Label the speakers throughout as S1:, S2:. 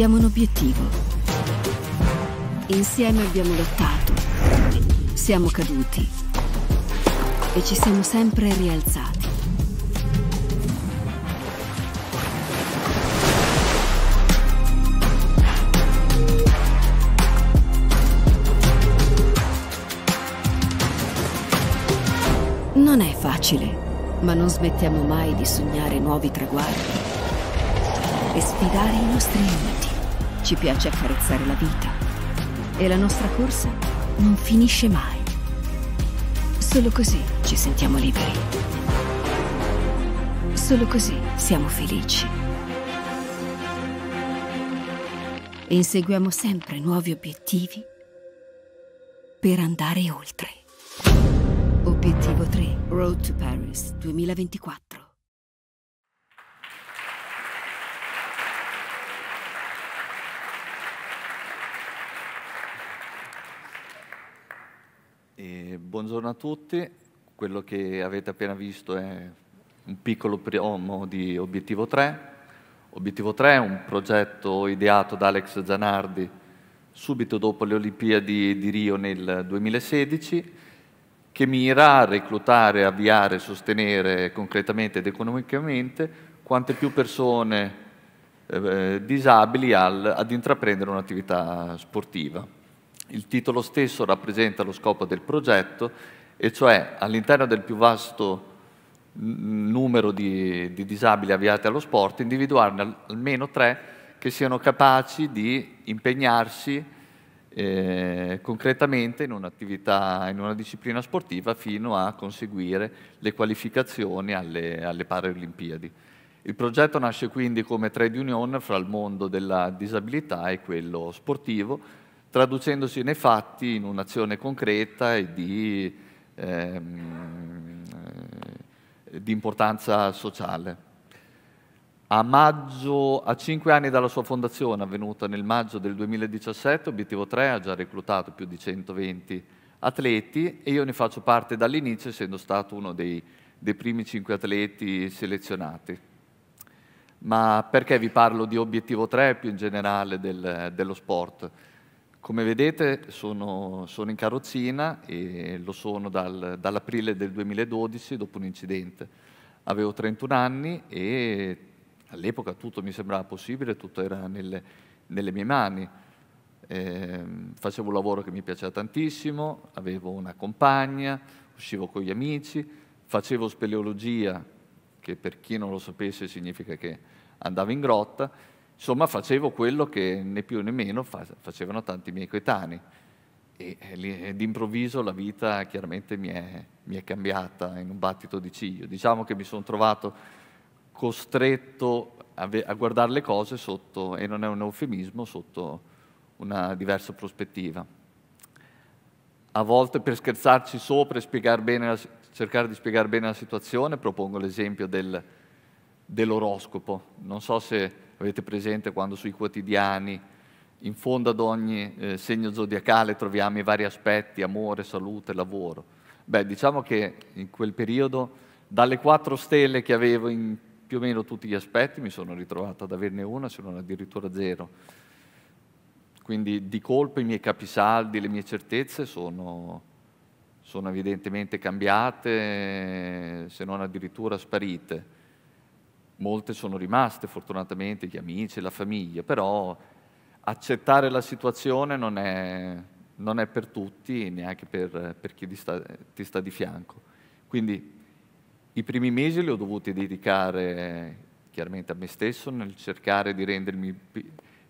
S1: Abbiamo un obiettivo. Insieme abbiamo lottato. Siamo caduti. E ci siamo sempre rialzati. Non è facile, ma non smettiamo mai di sognare nuovi traguardi e sfidare i nostri limiti. Ci piace accarezzare la vita e la nostra corsa non finisce mai. Solo così ci sentiamo liberi. Solo così siamo felici. E inseguiamo sempre nuovi obiettivi per andare oltre. Obiettivo 3, Road to Paris 2024. E buongiorno a tutti, quello che avete appena visto è un piccolo primo di Obiettivo 3. Obiettivo 3 è un progetto ideato da Alex Zanardi subito dopo le Olimpiadi di Rio nel 2016 che mira a reclutare, avviare, sostenere concretamente ed economicamente quante più persone eh, disabili al, ad intraprendere un'attività sportiva. Il titolo stesso rappresenta lo scopo del progetto, e cioè all'interno del più vasto numero di, di, disabili avviati allo sport, individuarne almeno tre che siano capaci di impegnarsi eh, concretamente in un'attività, in una disciplina sportiva fino a conseguire le qualificazioni alle, alle Paralimpiadi. Il progetto nasce quindi come trade union fra il mondo della disabilità e quello sportivo, traducendosi nei fatti in un'azione concreta e di, ehm, eh, di importanza sociale. A, maggio, a, cinque anni dalla sua fondazione, avvenuta nel maggio del 2017, Obiettivo 3 ha già reclutato più di 120 atleti e io ne faccio parte dall'inizio, essendo stato uno dei, dei primi cinque atleti selezionati. Ma perché vi parlo di Obiettivo 3 e più in generale del, dello sport? Come vedete sono, sono in carrozzina e lo sono dal, dall'aprile del 2012 dopo un incidente. Avevo 31 anni e all'epoca tutto mi sembrava possibile, tutto era nelle, nelle mie mani. Eh, facevo un lavoro che mi piaceva tantissimo, avevo una compagna, uscivo con gli amici, facevo speleologia, che per chi non lo sapesse significa che andavo in grotta, Insomma, facevo quello che né più né meno facevano tanti miei coetanei. E, eh, eh, d'improvviso la vita chiaramente mi è, mi è cambiata in un battito di ciglio. Diciamo che mi sono trovato costretto a, a guardare le cose sotto, e non è un eufemismo, sotto una diversa prospettiva. A volte per scherzarci sopra e bene, cercare di spiegare bene la situazione propongo l'esempio del, dell'oroscopo. Non so se Avete presente quando sui quotidiani, in fondo ad ogni eh, segno zodiacale, troviamo i vari aspetti, amore, salute, lavoro. Beh, diciamo che in quel periodo, dalle quattro stelle che avevo in più o meno tutti gli aspetti, mi sono ritrovato ad averne una, se non addirittura zero. Quindi di colpo i miei capisaldi, le mie certezze sono, sono evidentemente cambiate, se non addirittura sparite molte sono rimaste fortunatamente, gli amici, la famiglia, però accettare la situazione non è, non è per tutti neanche per, per chi ti sta, ti sta, di fianco. Quindi i primi mesi li ho dovuti dedicare chiaramente a me stesso nel cercare di rendermi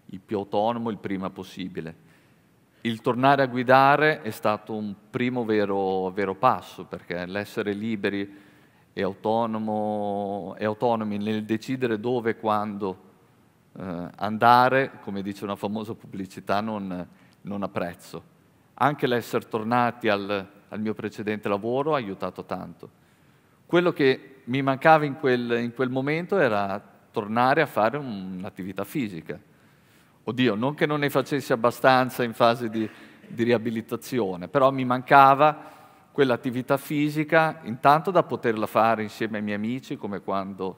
S1: il più autonomo il prima possibile. Il tornare a guidare è stato un primo vero, vero passo perché l'essere liberi è, autonomo, è autonomi nel decidere dove e quando eh, andare, come dice una famosa pubblicità, non, non apprezzo. Anche l'essere tornati al, al, mio precedente lavoro ha aiutato tanto. Quello che mi mancava in quel, in quel momento era tornare a fare un'attività fisica. Oddio, non che non ne facessi abbastanza in fase di, di riabilitazione, però mi mancava quell'attività fisica, intanto da poterla fare insieme ai miei amici come quando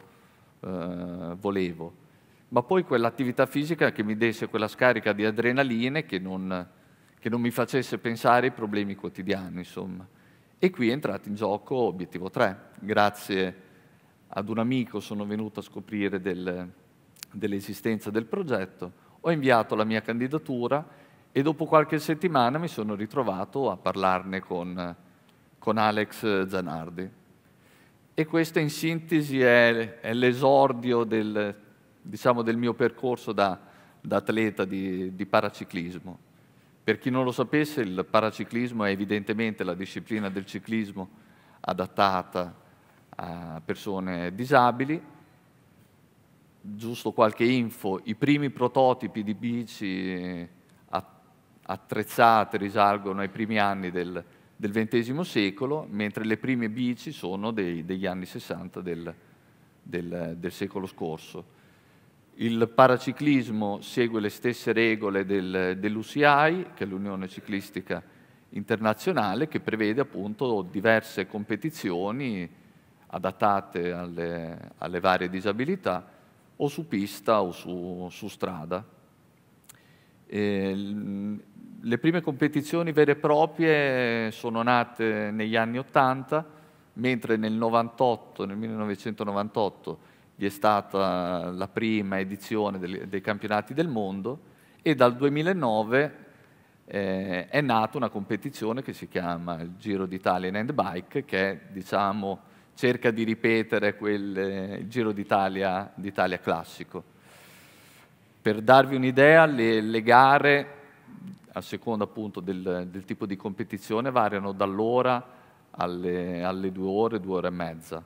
S1: eh, volevo, ma poi quell'attività fisica che mi desse quella scarica di adrenaline che non, che non mi facesse pensare ai problemi quotidiani, insomma. E qui è entrato in gioco obiettivo 3. Grazie ad un amico sono venuto a scoprire del, dell'esistenza del progetto, ho inviato la mia candidatura e dopo qualche settimana mi sono ritrovato a parlarne con con Alex Zanardi. E questo in sintesi è, è l'esordio del, diciamo, del, mio percorso da, da atleta di, di paraciclismo. Per chi non lo sapesse, il paraciclismo è evidentemente la disciplina del ciclismo adattata a persone disabili. Giusto qualche info, i primi prototipi di bici eh, attrezzate risalgono ai primi anni del del XX secolo, mentre le prime bici sono dei, degli anni 60 del, del, del, secolo scorso. Il paraciclismo segue le stesse regole del, dell'UCI, che è l'Unione Ciclistica Internazionale, che prevede appunto diverse competizioni adattate alle, alle varie disabilità, o su pista o su, su strada le prime competizioni vere e proprie sono nate negli anni 80, mentre nel, 98, nel 1998 vi è stata la prima edizione dei, dei campionati del mondo e dal 2009 eh, è nata una competizione che si chiama il Giro d'Italia in Handbike, che diciamo, cerca di ripetere quel, il Giro d'Italia classico. Per darvi un'idea, le, le, gare, a seconda appunto del, del, tipo di competizione, variano dall'ora alle, alle due ore, due ore e mezza.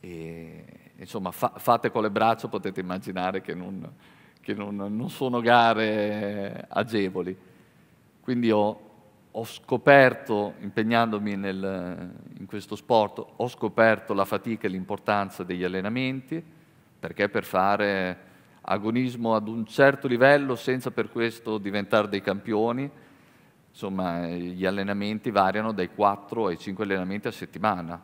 S1: E, insomma, fa, fate con le braccia, potete immaginare che, non, che non, non sono gare agevoli. Quindi ho, ho scoperto, impegnandomi nel, in questo sport, ho scoperto la fatica e l'importanza degli allenamenti, perché per fare agonismo ad un certo livello senza per questo diventare dei campioni. Insomma, gli allenamenti variano dai 4 ai 5 allenamenti a settimana,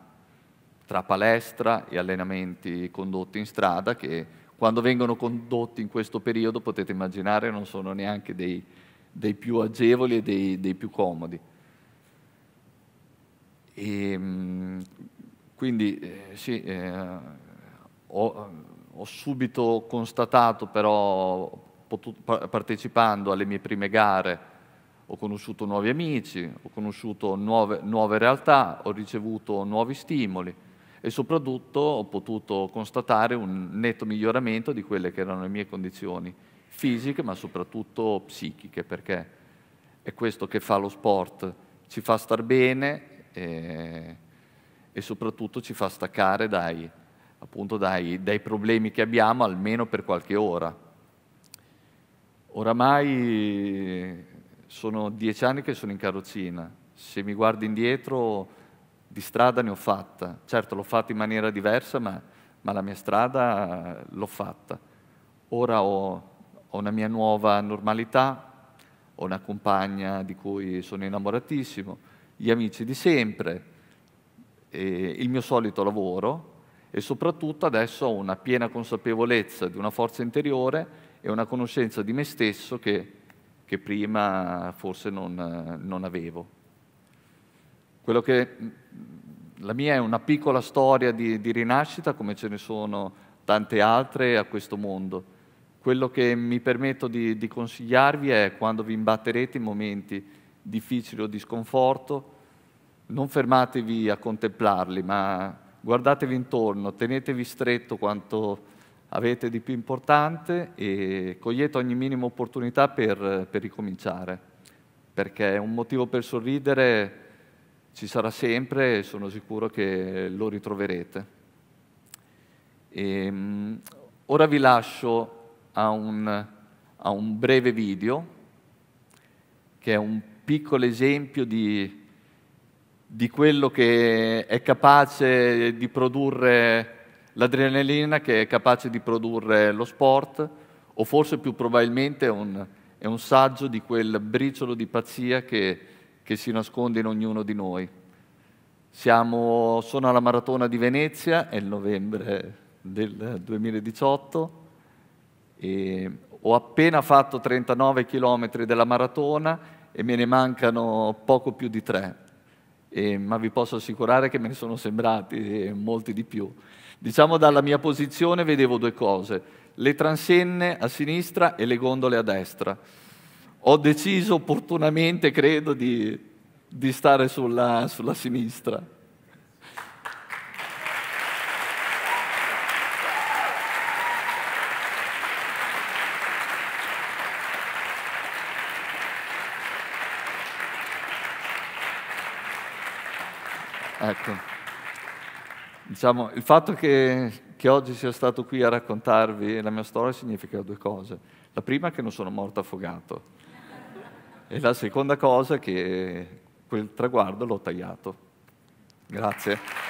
S1: tra palestra e allenamenti condotti in strada che quando vengono condotti in questo periodo potete immaginare non sono neanche dei, dei più agevoli e dei, dei più comodi. E, ehm, quindi eh, sì, eh, ho, ho subito constatato però, partecipando alle mie prime gare, ho conosciuto nuovi amici, ho conosciuto nuove, nuove realtà, ho ricevuto nuovi stimoli e soprattutto ho potuto constatare un netto miglioramento di quelle che erano le mie condizioni fisiche ma soprattutto psichiche perché è questo che fa lo sport, ci fa star bene e, eh, e soprattutto ci fa staccare dai, appunto dai, dai problemi che abbiamo almeno per qualche ora. Oramai sono dieci anni che sono in carrozzina, se mi guardo indietro di strada ne ho fatta, certo l'ho fatta in maniera diversa, ma, ma la mia strada eh, l'ho fatta. Ora ho, ho, una mia nuova normalità, ho una compagna di cui sono innamoratissimo, gli amici di sempre, il mio solito lavoro e soprattutto adesso ho una piena consapevolezza di una forza interiore e una conoscenza di me stesso che, che prima forse non, non avevo. Che, la mia è una piccola storia di, di rinascita come ce ne sono tante altre a questo mondo. Quello che mi permetto di, di consigliarvi è quando vi imbatterete in momenti difficili o di sconforto, non fermatevi a contemplarli, ma guardatevi intorno, tenetevi stretto quanto avete di più importante e cogliete ogni minima opportunità per, per ricominciare, perché un motivo per sorridere ci sarà sempre e sono sicuro che lo ritroverete. E, ehm, ora vi lascio a un, a un breve video che è un piccolo esempio di di quello che è capace di produrre l'adrenalina, che è capace di produrre lo sport, o forse più probabilmente è un, è un saggio di quel briciolo di pazzia che, che si nasconde in ognuno di noi. Siamo, sono alla Maratona di Venezia, è il novembre del 2018, e ho appena fatto 39 km della maratona e me ne mancano poco più di 3 eh, ma vi posso assicurare che me ne sono sembrati eh, molti di più. Diciamo dalla mia posizione vedevo due cose, le transenne a sinistra e le gondole a destra. Ho deciso opportunamente, credo, di, di stare sulla, sulla sinistra. Ecco. Diciamo, il fatto che, che oggi sia stato qui a raccontarvi la mia storia significa due cose. La prima è che non sono morto affogato e la seconda cosa è che quel traguardo l'ho tagliato. Grazie.